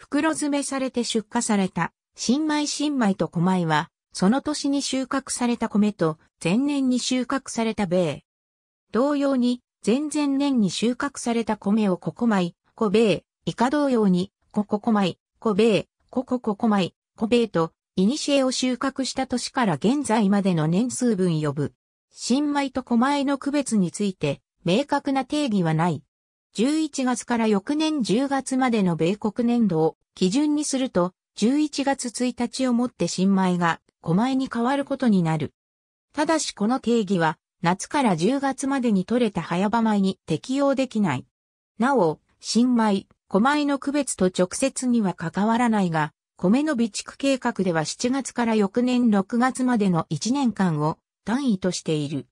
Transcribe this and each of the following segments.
袋詰めされて出荷された新米新米と小米は、その年に収穫された米と前年に収穫された米。同様に、前々年に収穫された米をココ米、コ米、以下同様に、コココ米、コ米、コココ米、コ米と、イニシエを収穫した年から現在までの年数分呼ぶ。新米と小米の区別について、明確な定義はない。11月から翌年10月までの米国年度を基準にすると、11月1日をもって新米が古米に変わることになる。ただしこの定義は、夏から10月までに取れた早場米に適用できない。なお、新米、古米の区別と直接には関わらないが、米の備蓄計画では7月から翌年6月までの1年間を単位としている。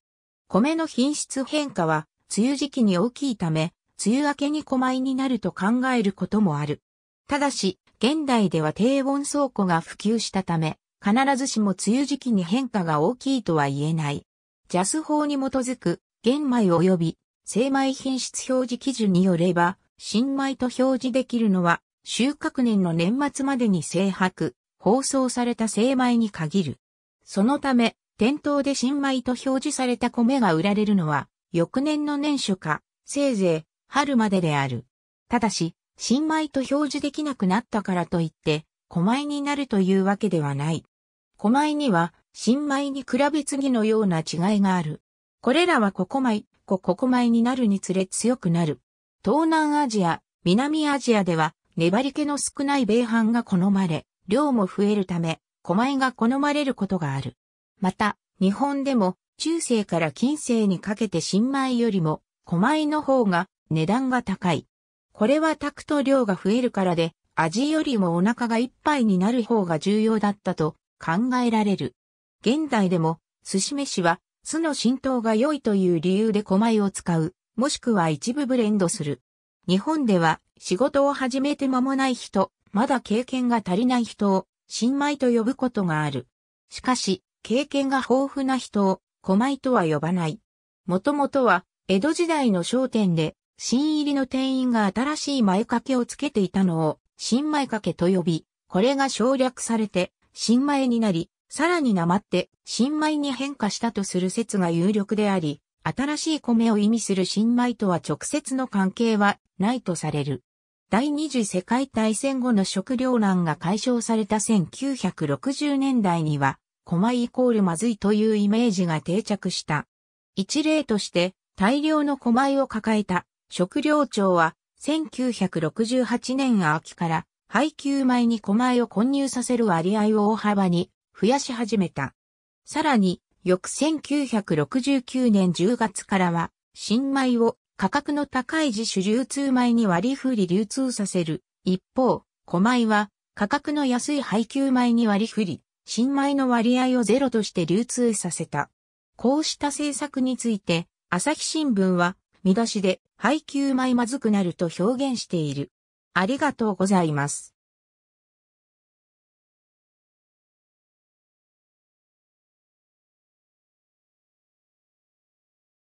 米の品質変化は、梅雨時期に大きいため、梅雨明けに狛いになると考えることもある。ただし、現代では低温倉庫が普及したため、必ずしも梅雨時期に変化が大きいとは言えない。ジャス法に基づく、玄米及び精米品質表示基準によれば、新米と表示できるのは、収穫年の年末までに制白、包装された精米に限る。そのため、店頭で新米と表示された米が売られるのは、翌年の年初か、せいぜい、春までである。ただし、新米と表示できなくなったからといって、小米になるというわけではない。小米には、新米に比べ次のような違いがある。これらはここ米、ここ米になるにつれ強くなる。東南アジア、南アジアでは、粘り気の少ない米飯が好まれ、量も増えるため、小米が好まれることがある。また、日本でも、中世から近世にかけて新米よりも、小米の方が値段が高い。これは炊くと量が増えるからで、味よりもお腹がいっぱいになる方が重要だったと考えられる。現代でも寿司飯は酢の浸透が良いという理由で小米を使う、もしくは一部ブレンドする。日本では仕事を始めて間もない人、まだ経験が足りない人を新米と呼ぶことがある。しかし、経験が豊富な人を小米とは呼ばない。もともとは江戸時代の商店で新入りの店員が新しい前掛けをつけていたのを、新前掛けと呼び、これが省略されて、新前になり、さらになまって、新米に変化したとする説が有力であり、新しい米を意味する新米とは直接の関係はないとされる。第二次世界大戦後の食糧難が解消された1960年代には、米イコールまずいというイメージが定着した。一例として、大量の米を抱えた食料庁は1968年秋から配給米に古米を混入させる割合を大幅に増やし始めた。さらに、翌1969年10月からは、新米を価格の高い自主流通米に割り振り流通させる。一方、古米は価格の安い配給米に割り振り、新米の割合をゼロとして流通させた。こうした政策について、朝日新聞は見出しで配給米まずくなると表現している。ありがとうございます。